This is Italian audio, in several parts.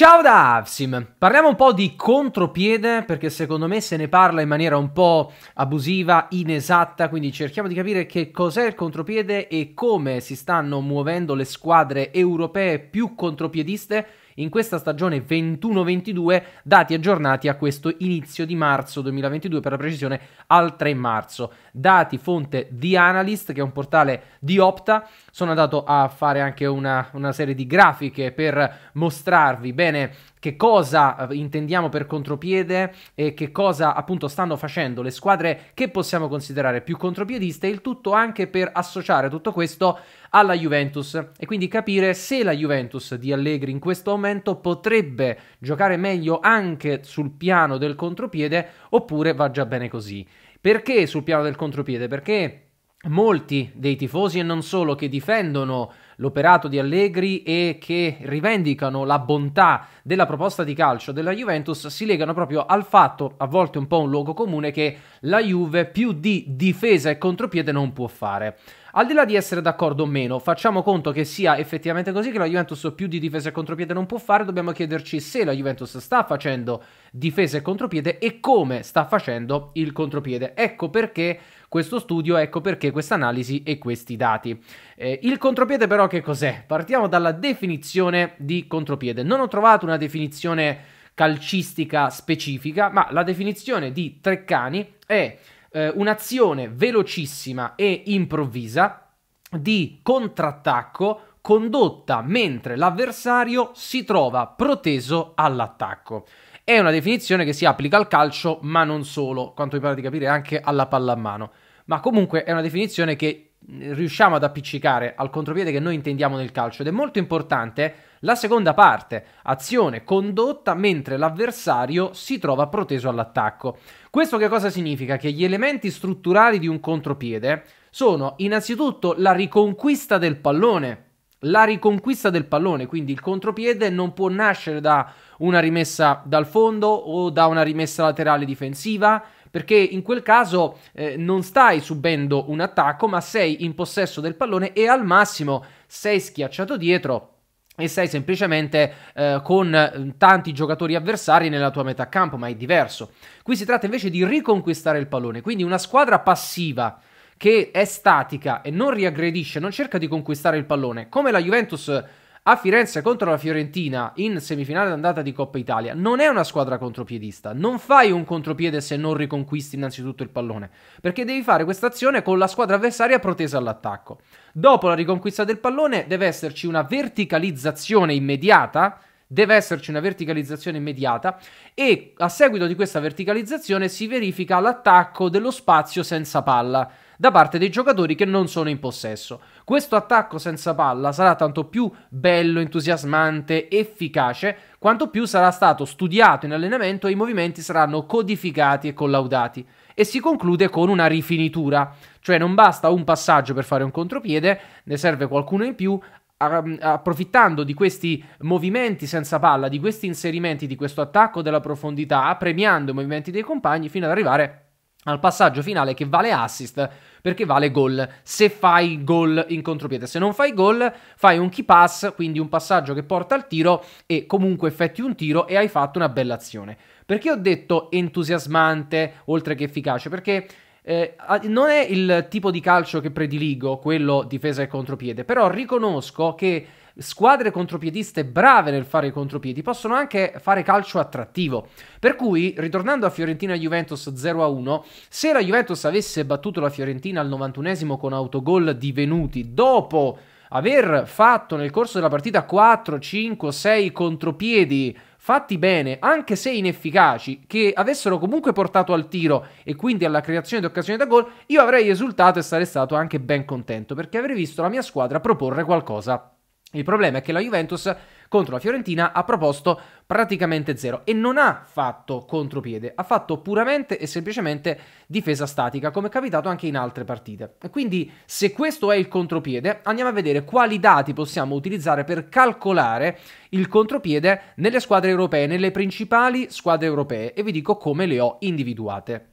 Ciao da Avsim, parliamo un po' di contropiede perché secondo me se ne parla in maniera un po' abusiva, inesatta, quindi cerchiamo di capire che cos'è il contropiede e come si stanno muovendo le squadre europee più contropiediste in questa stagione 21-22, dati aggiornati a questo inizio di marzo 2022, per la precisione al 3 marzo. Dati fonte The Analyst, che è un portale di Opta, sono andato a fare anche una, una serie di grafiche per mostrarvi bene che cosa eh, intendiamo per contropiede e che cosa appunto stanno facendo le squadre che possiamo considerare più contropiediste, il tutto anche per associare tutto questo alla Juventus e quindi capire se la Juventus di Allegri in questo momento potrebbe giocare meglio anche sul piano del contropiede oppure va già bene così. Perché sul piano del contropiede? Perché molti dei tifosi e non solo che difendono l'operato di Allegri e che rivendicano la bontà della proposta di calcio della Juventus si legano proprio al fatto, a volte un po' un luogo comune, che la Juve più di difesa e contropiede non può fare. Al di là di essere d'accordo o meno, facciamo conto che sia effettivamente così che la Juventus più di difese e contropiede non può fare, dobbiamo chiederci se la Juventus sta facendo difesa e contropiede e come sta facendo il contropiede. Ecco perché questo studio, ecco perché questa analisi e questi dati. Eh, il contropiede però che cos'è? Partiamo dalla definizione di contropiede. Non ho trovato una definizione calcistica specifica, ma la definizione di Treccani è eh, un'azione velocissima e improvvisa di contrattacco condotta mentre l'avversario si trova proteso all'attacco. È una definizione che si applica al calcio, ma non solo, quanto mi pare di capire anche alla pallamano. Ma comunque è una definizione che riusciamo ad appiccicare al contropiede che noi intendiamo nel calcio ed è molto importante la seconda parte, azione condotta mentre l'avversario si trova proteso all'attacco. Questo che cosa significa? Che gli elementi strutturali di un contropiede sono innanzitutto la riconquista del pallone, la riconquista del pallone, quindi il contropiede non può nascere da una rimessa dal fondo o da una rimessa laterale difensiva, perché in quel caso eh, non stai subendo un attacco, ma sei in possesso del pallone e al massimo sei schiacciato dietro e sei semplicemente eh, con eh, tanti giocatori avversari nella tua metà campo, ma è diverso. Qui si tratta invece di riconquistare il pallone, quindi una squadra passiva che è statica e non riaggredisce, non cerca di conquistare il pallone, come la Juventus a Firenze contro la Fiorentina in semifinale d'andata di Coppa Italia non è una squadra contropiedista, non fai un contropiede se non riconquisti innanzitutto il pallone, perché devi fare questa azione con la squadra avversaria protesa all'attacco. Dopo la riconquista del pallone deve esserci una verticalizzazione immediata deve esserci una verticalizzazione immediata e a seguito di questa verticalizzazione si verifica l'attacco dello spazio senza palla da parte dei giocatori che non sono in possesso. Questo attacco senza palla sarà tanto più bello, entusiasmante, efficace, quanto più sarà stato studiato in allenamento e i movimenti saranno codificati e collaudati. E si conclude con una rifinitura, cioè non basta un passaggio per fare un contropiede, ne serve qualcuno in più, approfittando di questi movimenti senza palla, di questi inserimenti, di questo attacco della profondità, premiando i movimenti dei compagni fino ad arrivare al passaggio finale che vale assist perché vale gol se fai gol in contropiede se non fai gol fai un key pass quindi un passaggio che porta al tiro e comunque effetti un tiro e hai fatto una bella azione perché ho detto entusiasmante oltre che efficace perché eh, non è il tipo di calcio che prediligo, quello difesa e contropiede, però riconosco che squadre contropiediste brave nel fare i contropiedi possono anche fare calcio attrattivo. Per cui, ritornando a Fiorentina-Juventus 0-1, se la Juventus avesse battuto la Fiorentina al 91 con autogol di Venuti, dopo aver fatto nel corso della partita 4, 5, 6 contropiedi fatti bene, anche se inefficaci, che avessero comunque portato al tiro e quindi alla creazione di occasioni da gol, io avrei esultato e sarei stato anche ben contento perché avrei visto la mia squadra proporre qualcosa. Il problema è che la Juventus contro la Fiorentina ha proposto praticamente zero e non ha fatto contropiede, ha fatto puramente e semplicemente difesa statica, come è capitato anche in altre partite. E quindi se questo è il contropiede, andiamo a vedere quali dati possiamo utilizzare per calcolare il contropiede nelle squadre europee, nelle principali squadre europee e vi dico come le ho individuate.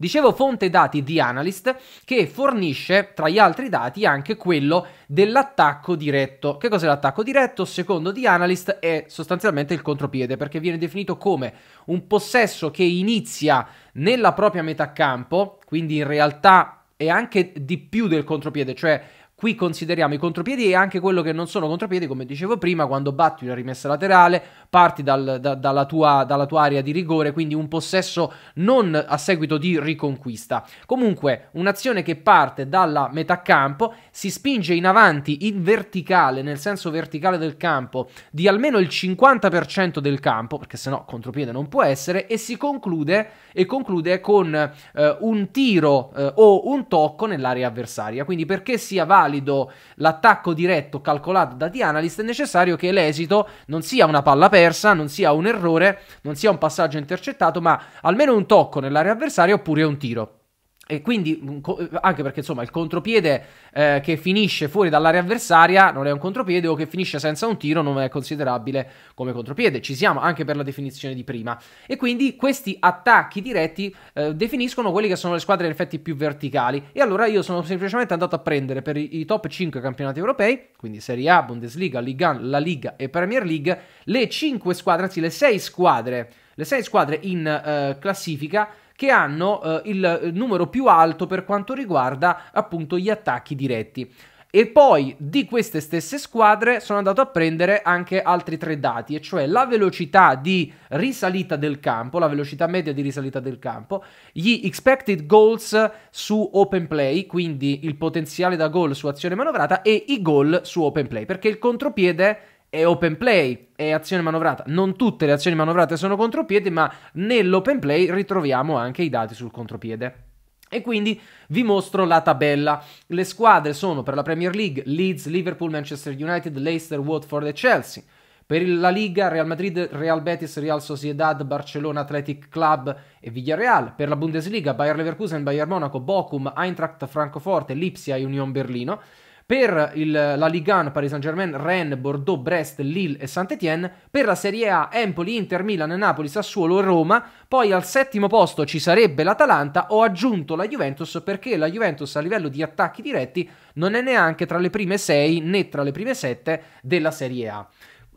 Dicevo fonte dati di Analyst che fornisce tra gli altri dati anche quello dell'attacco diretto. Che cos'è l'attacco diretto? Secondo di Analyst è sostanzialmente il contropiede perché viene definito come un possesso che inizia nella propria metà campo, quindi in realtà è anche di più del contropiede, cioè Qui consideriamo i contropiedi e anche quello che non sono contropiedi, come dicevo prima, quando batti una rimessa laterale, parti dal, da, dalla, tua, dalla tua area di rigore, quindi un possesso non a seguito di riconquista. Comunque un'azione che parte dalla metà campo, si spinge in avanti in verticale, nel senso verticale del campo, di almeno il 50% del campo, perché sennò contropiede non può essere, e si conclude, e conclude con eh, un tiro eh, o un tocco nell'area avversaria. Quindi perché sia valido l'attacco diretto calcolato da The Analyst è necessario che l'esito non sia una palla persa, persa, non sia un errore, non sia un passaggio intercettato, ma almeno un tocco nell'area avversaria oppure un tiro. E quindi, mm, eh, anche perché insomma, il contropiede eh, che finisce fuori dall'area avversaria non è un contropiede, o che finisce senza un tiro non è considerabile come contropiede. Ci siamo anche per la definizione di prima. E quindi questi attacchi diretti eh, definiscono quelli che sono le squadre in effetti più verticali. E allora io sono semplicemente andato a prendere per i, top 5 campionati europei, quindi Serie A, Bundesliga, Ligue Liga, La Liga e Premier League, le 5 squadre, anzi le 6 squadre, le 6 squadre in eh, classifica che hanno eh, il eh, numero più alto per quanto riguarda appunto gli attacchi diretti. E poi di queste stesse squadre sono andato a prendere anche altri tre dati, e cioè la velocità di risalita del campo, la velocità media di risalita del campo, gli expected goals su open play, quindi il potenziale da gol su azione manovrata e i gol su open play, perché il contropiede è open play, è azione manovrata. Non tutte le azioni manovrate sono contropiede, ma nell'open play ritroviamo anche i dati sul contropiede. E quindi vi mostro la tabella. Le squadre sono per la Premier League Leeds, Liverpool, Manchester United, Leicester, Watford e Chelsea. Per la Liga Real Madrid, Real Betis, Real Sociedad, Barcellona, Athletic Club e Villarreal. Per la Bundesliga Bayer Leverkusen, Bayern Monaco, Bochum, Eintracht, Francoforte, Lipsia e Union Berlino per il, la Ligue 1 Paris Saint-Germain, Rennes, Bordeaux, Brest, Lille e saint étienne per la Serie A Empoli, Inter, Milan, Napoli, Sassuolo e Roma, poi al settimo posto ci sarebbe l'Atalanta, ho aggiunto la Juventus perché la Juventus a livello di attacchi diretti non è neanche tra le prime 6 né tra le prime 7 della Serie A.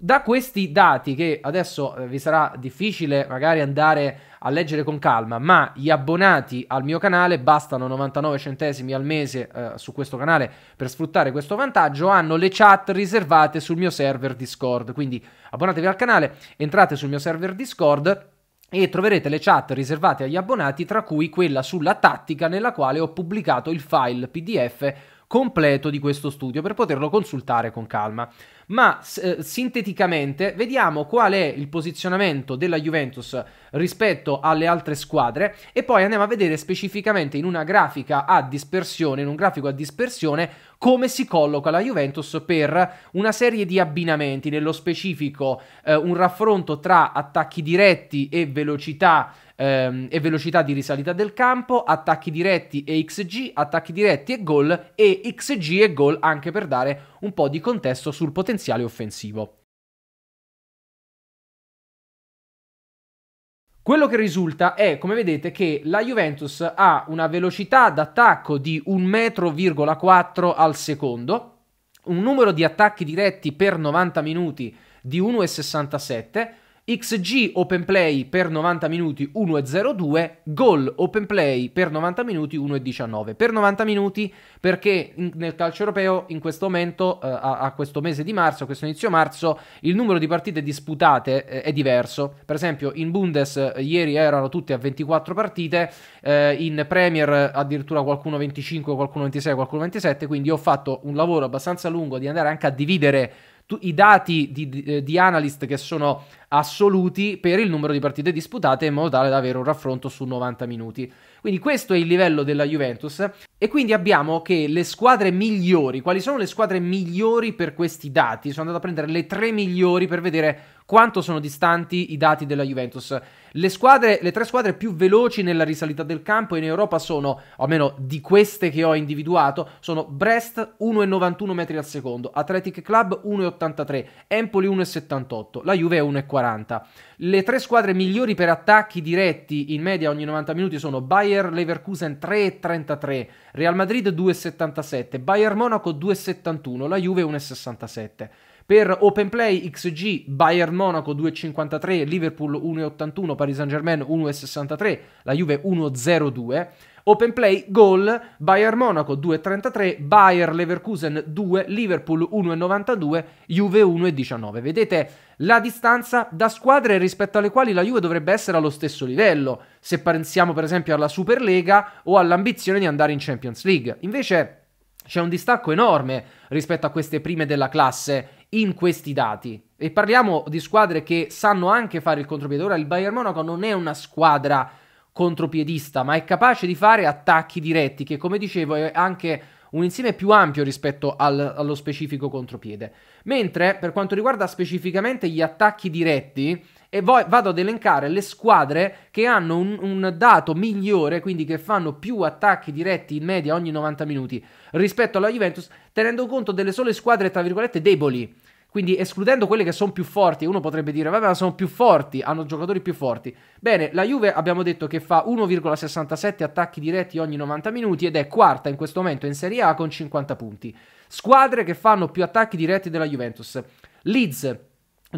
Da questi dati, che adesso eh, vi sarà difficile magari andare a leggere con calma, ma gli abbonati al mio canale bastano 99 centesimi al mese eh, su questo canale per sfruttare questo vantaggio, hanno le chat riservate sul mio server Discord, quindi abbonatevi al canale, entrate sul mio server Discord e troverete le chat riservate agli abbonati, tra cui quella sulla tattica nella quale ho pubblicato il file PDF completo di questo studio per poterlo consultare con calma ma eh, sinteticamente vediamo qual è il posizionamento della Juventus rispetto alle altre squadre e poi andiamo a vedere specificamente in una grafica a dispersione, in un grafico a dispersione, come si colloca la Juventus per una serie di abbinamenti, nello specifico eh, un raffronto tra attacchi diretti e velocità ehm, e velocità di risalita del campo, attacchi diretti e XG, attacchi diretti e gol e XG e gol anche per dare un po' di contesto sul potenziale offensivo. Quello che risulta è, come vedete, che la Juventus ha una velocità d'attacco di 1,4 m al secondo, un numero di attacchi diretti per 90 minuti di 1,67 XG open play per 90 minuti 1,02, gol open play per 90 minuti 1,19. Per 90 minuti perché in, nel calcio europeo in questo momento, eh, a, a, questo mese di marzo, a questo inizio marzo, il numero di partite disputate eh, è diverso. Per esempio in Bundes eh, ieri erano tutte a 24 partite, eh, in Premier eh, addirittura qualcuno 25, qualcuno 26, qualcuno 27, quindi ho fatto un lavoro abbastanza lungo di andare anche a dividere tu, i dati di, di, eh, di, analyst che sono assoluti per il numero di partite disputate in modo tale da avere un raffronto su 90 minuti. Quindi questo è il livello della Juventus e quindi abbiamo che le squadre migliori, quali sono le squadre migliori per questi dati? Sono andato a prendere le tre migliori per vedere quanto sono distanti i dati della Juventus. Le, squadre, le tre squadre più veloci nella risalita del campo in Europa sono, o almeno di queste che ho individuato, sono Brest 1,91 metri al secondo, Athletic Club 1,83, Empoli 1,78, la Juve 1,40. Le tre squadre migliori per attacchi diretti in media ogni 90 minuti sono Bayer Leverkusen 3,33, Real Madrid 2,77, Bayer Monaco 2,71, la Juve 1,67. Per Open Play XG, Bayern Monaco 2,53, Liverpool 1,81, Paris Saint Germain 1,63, la Juve 1,02. Open play, gol, Bayern Monaco 2,33, Bayern Leverkusen 2, Liverpool 1,92, Juve 1,19. Vedete la distanza da squadre rispetto alle quali la Juve dovrebbe essere allo stesso livello, se pensiamo per esempio alla Superlega o all'ambizione di andare in Champions League. Invece c'è un distacco enorme rispetto a queste prime della classe in questi dati. E parliamo di squadre che sanno anche fare il contropiede. Ora il Bayern Monaco non è una squadra contropiedista, ma è capace di fare attacchi diretti, che come dicevo è anche un insieme più ampio rispetto al, allo specifico contropiede. Mentre per quanto riguarda specificamente gli attacchi diretti, e poi vado ad elencare le squadre che hanno un, un dato migliore, quindi che fanno più attacchi diretti in media ogni 90 minuti rispetto alla Juventus, tenendo conto delle sole squadre, tra virgolette, deboli. Quindi escludendo quelle che sono più forti, uno potrebbe dire, vabbè, ma sono più forti, hanno giocatori più forti. Bene, la Juve abbiamo detto che fa 1,67 attacchi diretti ogni 90 minuti ed è quarta in questo momento in Serie A con 50 punti. Squadre che fanno più attacchi diretti della Juventus. Leeds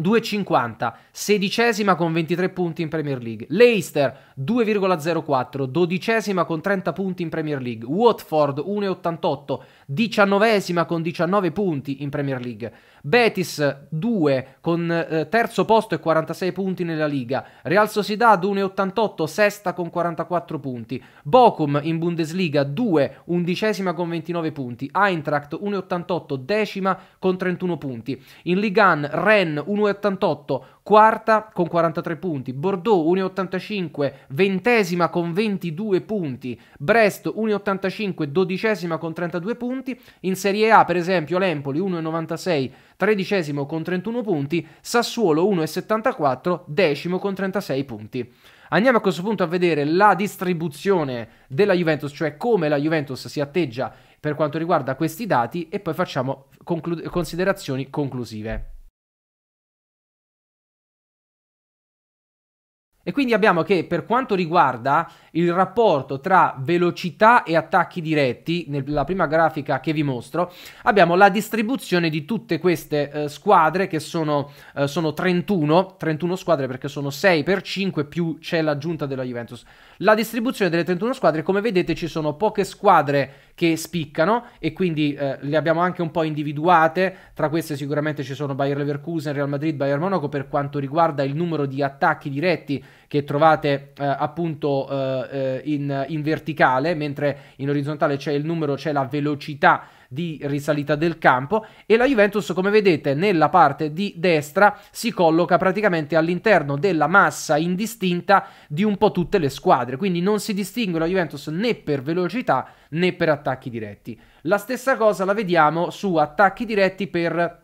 2,50, sedicesima con 23 punti in Premier League. Leicester 2,04, dodicesima con 30 punti in Premier League. Watford 1,88, diciannovesima con 19 punti in Premier League. Betis 2 con eh, terzo posto e 46 punti nella Liga. Real Sociedad 1,88, sesta con 44 punti. Bochum in Bundesliga 2, undicesima con 29 punti. Eintracht 1,88, decima con 31 punti. In Ligan Rennes 1,88, quarta con 43 punti, Bordeaux 1,85, ventesima con 22 punti, Brest 1,85, dodicesima con 32 punti, punti. In Serie A, per esempio, l'Empoli 1,96, tredicesimo con 31 punti, Sassuolo 1,74, decimo con 36 punti. Andiamo a questo punto a vedere la distribuzione della Juventus, cioè come la Juventus si atteggia per quanto riguarda questi dati e poi facciamo conclu- considerazioni conclusive. E quindi abbiamo che per quanto riguarda il rapporto tra velocità e attacchi diretti, nella prima grafica che vi mostro, abbiamo la distribuzione di tutte queste eh, squadre che sono, eh, sono 31, 31 squadre perché sono 6 per 5 più c'è l'aggiunta della Juventus. La distribuzione delle 31 squadre, come vedete, ci sono poche squadre che spiccano e quindi eh, le abbiamo anche un po' individuate. Tra queste sicuramente ci sono Bayer Leverkusen, Real Madrid, Bayern Monaco per quanto riguarda il numero di attacchi diretti che trovate eh, appunto eh, eh, in, in verticale, mentre in orizzontale c'è il numero, c'è la velocità di risalita del campo e la Juventus come vedete nella parte di destra si colloca praticamente all'interno della massa indistinta di un po' tutte le squadre quindi non si distingue la Juventus né per velocità né per attacchi diretti la stessa cosa la vediamo su attacchi diretti per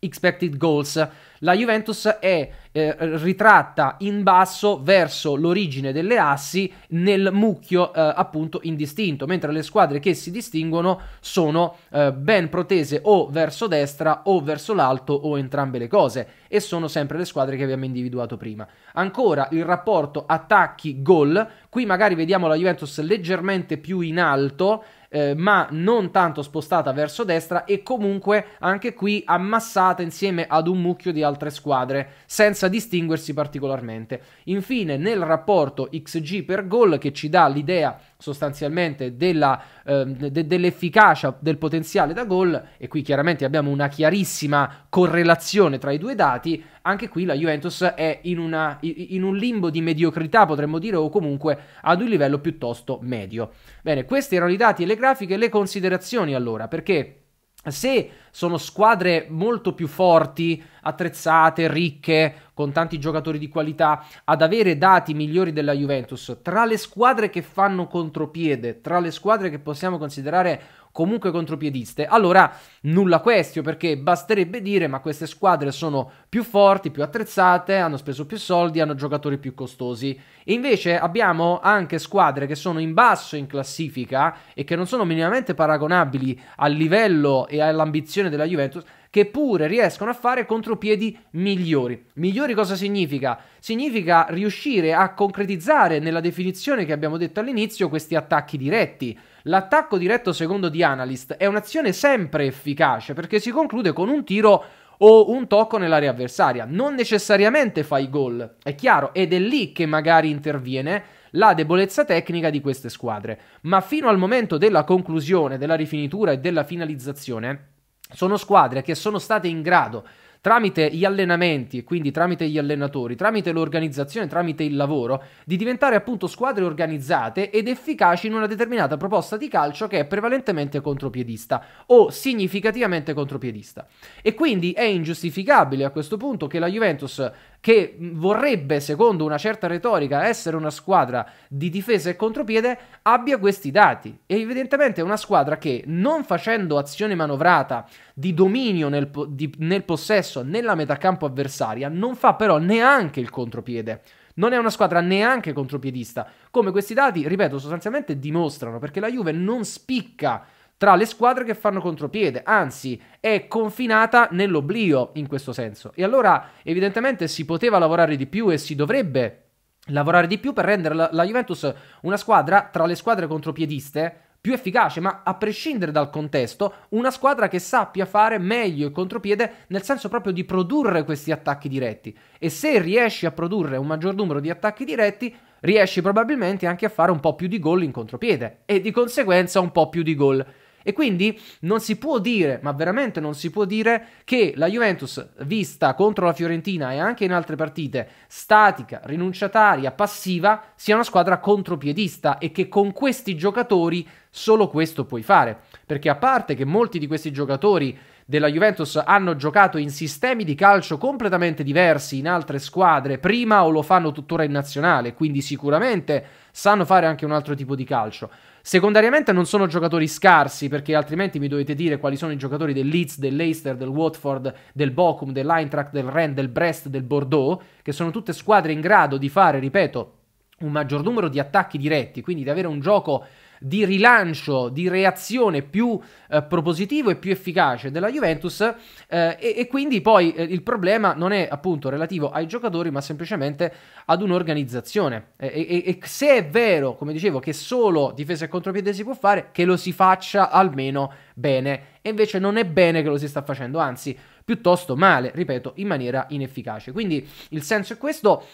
expected goals la Juventus è eh, ritratta in basso verso l'origine delle assi nel mucchio eh, appunto indistinto, mentre le squadre che si distinguono sono eh, ben protese o verso destra o verso l'alto o entrambe le cose e sono sempre le squadre che abbiamo individuato prima. Ancora il rapporto attacchi-gol, qui magari vediamo la Juventus leggermente più in alto eh, ma non tanto spostata verso destra e comunque anche qui ammassata insieme ad un mucchio di altre altre squadre senza distinguersi particolarmente. Infine nel rapporto XG per gol che ci dà l'idea sostanzialmente della, eh, de- dell'efficacia del potenziale da gol e qui chiaramente abbiamo una chiarissima correlazione tra i due dati, anche qui la Juventus è in, una, in un limbo di mediocrità potremmo dire o comunque ad un livello piuttosto medio. Bene, questi erano i dati e le grafiche, le considerazioni allora, perché se sono squadre molto più forti, attrezzate, ricche, con tanti giocatori di qualità, ad avere dati migliori della Juventus, tra le squadre che fanno contropiede, tra le squadre che possiamo considerare comunque contropiediste, allora nulla questio perché basterebbe dire ma queste squadre sono più forti, più attrezzate, hanno speso più soldi, hanno giocatori più costosi. E invece abbiamo anche squadre che sono in basso in classifica e che non sono minimamente paragonabili al livello e all'ambizione della Juventus che pure riescono a fare contropiedi migliori. Migliori cosa significa? Significa riuscire a concretizzare nella definizione che abbiamo detto all'inizio questi attacchi diretti. L'attacco diretto secondo The Analyst è un'azione sempre efficace perché si conclude con un tiro o un tocco nell'area avversaria. Non necessariamente fai gol, è chiaro, ed è lì che magari interviene la debolezza tecnica di queste squadre. Ma fino al momento della conclusione, della rifinitura e della finalizzazione, sono squadre che sono state in grado tramite gli allenamenti e quindi tramite gli allenatori, tramite l'organizzazione, tramite il lavoro, di diventare appunto squadre organizzate ed efficaci in una determinata proposta di calcio che è prevalentemente contropiedista o significativamente contropiedista. E quindi è ingiustificabile a questo punto che la Juventus che vorrebbe, secondo una certa retorica, essere una squadra di difesa e contropiede, abbia questi dati. E evidentemente è una squadra che, non facendo azione manovrata di dominio nel, po- di, nel possesso nella metà campo avversaria, non fa però neanche il contropiede. Non è una squadra neanche contropiedista, come questi dati, ripeto, sostanzialmente dimostrano, perché la Juve non spicca tra le squadre che fanno contropiede, anzi è confinata nell'oblio in questo senso. E allora evidentemente si poteva lavorare di più e si dovrebbe lavorare di più per rendere la, la Juventus una squadra tra le squadre contropiediste più efficace, ma a prescindere dal contesto, una squadra che sappia fare meglio il contropiede nel senso proprio di produrre questi attacchi diretti. E se riesci a produrre un maggior numero di attacchi diretti, riesci probabilmente anche a fare un po' più di gol in contropiede e di conseguenza un po' più di gol e quindi non si può dire, ma veramente non si può dire, che la Juventus, vista contro la Fiorentina e anche in altre partite, statica, rinunciataria, passiva, sia una squadra contropiedista e che con questi giocatori solo questo puoi fare. Perché a parte che molti di questi giocatori della Juventus hanno giocato in sistemi di calcio completamente diversi in altre squadre prima o lo fanno tuttora in nazionale, quindi sicuramente sanno fare anche un altro tipo di calcio. Secondariamente non sono giocatori scarsi perché altrimenti mi dovete dire quali sono i giocatori del Leeds, dell'Eister, del Watford, del Bochum, dell'Eintracht, del Rennes, del Brest, del Bordeaux, che sono tutte squadre in grado di fare, ripeto, un maggior numero di attacchi diretti, quindi di avere un gioco di rilancio, di reazione più eh, propositivo e più efficace della Juventus eh, e, e, quindi poi eh, il problema non è appunto relativo ai giocatori ma semplicemente ad un'organizzazione e, e, se è vero, come dicevo, che solo difesa e contropiede si può fare, che lo si faccia almeno bene e invece non è bene che lo si sta facendo, anzi piuttosto male, ripeto, in maniera inefficace. Quindi il senso è questo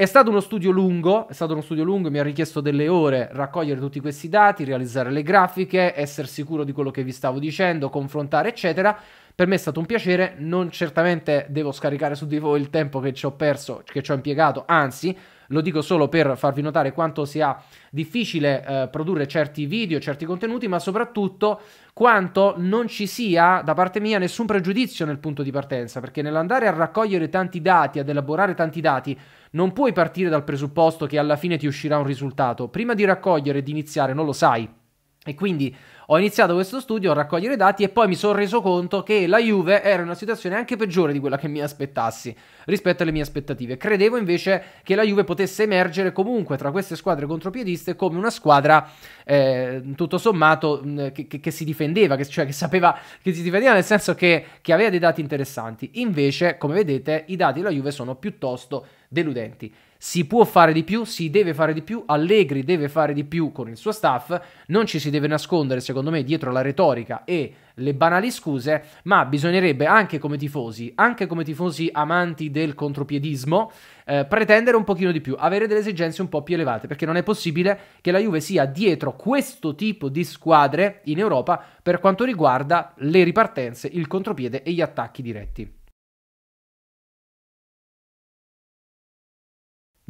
è stato uno studio lungo, è stato uno studio lungo, mi ha richiesto delle ore raccogliere tutti questi dati, realizzare le grafiche, essere sicuro di quello che vi stavo dicendo, confrontare, eccetera. Per me è stato un piacere, non certamente devo scaricare su di voi il tempo che ci ho perso, che ci ho impiegato, anzi, lo dico solo per farvi notare quanto sia difficile eh, produrre certi video, certi contenuti, ma soprattutto quanto non ci sia da parte mia nessun pregiudizio nel punto di partenza, perché nell'andare a raccogliere tanti dati, ad elaborare tanti dati, non puoi partire dal presupposto che alla fine ti uscirà un risultato. Prima di raccogliere e di iniziare non lo sai. E quindi ho iniziato questo studio a raccogliere dati e poi mi sono reso conto che la Juve era in una situazione anche peggiore di quella che mi aspettassi rispetto alle mie aspettative. Credevo invece che la Juve potesse emergere comunque tra queste squadre contropiediste come una squadra eh, tutto sommato mm, che, che, che, si difendeva, che, cioè che sapeva che si difendeva nel senso che, che aveva dei dati interessanti. Invece, come vedete, i dati della Juve sono piuttosto deludenti. Si può fare di più, si deve fare di più, Allegri deve fare di più con il suo staff, non ci si deve nascondere secondo me dietro la retorica e le banali scuse, ma bisognerebbe anche come tifosi, anche come tifosi amanti del contropiedismo, eh, pretendere un pochino di più, avere delle esigenze un po' più elevate, perché non è possibile che la Juve sia dietro questo tipo di squadre in Europa per quanto riguarda le ripartenze, il contropiede e gli attacchi diretti.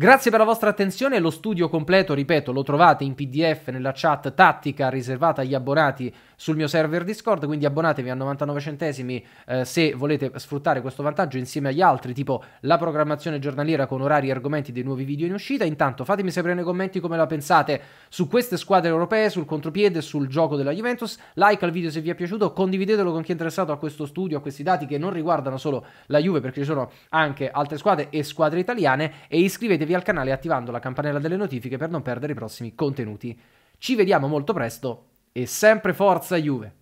Grazie per la vostra attenzione, lo studio completo, ripeto, lo trovate in PDF nella chat tattica riservata agli abbonati sul mio server Discord, quindi abbonatevi a 99 centesimi eh, se volete sfruttare questo vantaggio insieme agli altri, tipo la programmazione giornaliera con orari e argomenti dei nuovi video in uscita. Intanto fatemi sapere nei commenti come la pensate su queste squadre europee, sul contropiede, sul gioco della Juventus. Like al video se vi è piaciuto, condividetelo con chi è interessato a questo studio, a questi dati che non riguardano solo la Juve perché ci sono anche altre squadre e squadre italiane e iscrivetevi al canale attivando la campanella delle notifiche per non perdere i prossimi contenuti. Ci vediamo molto presto e sempre forza Juve.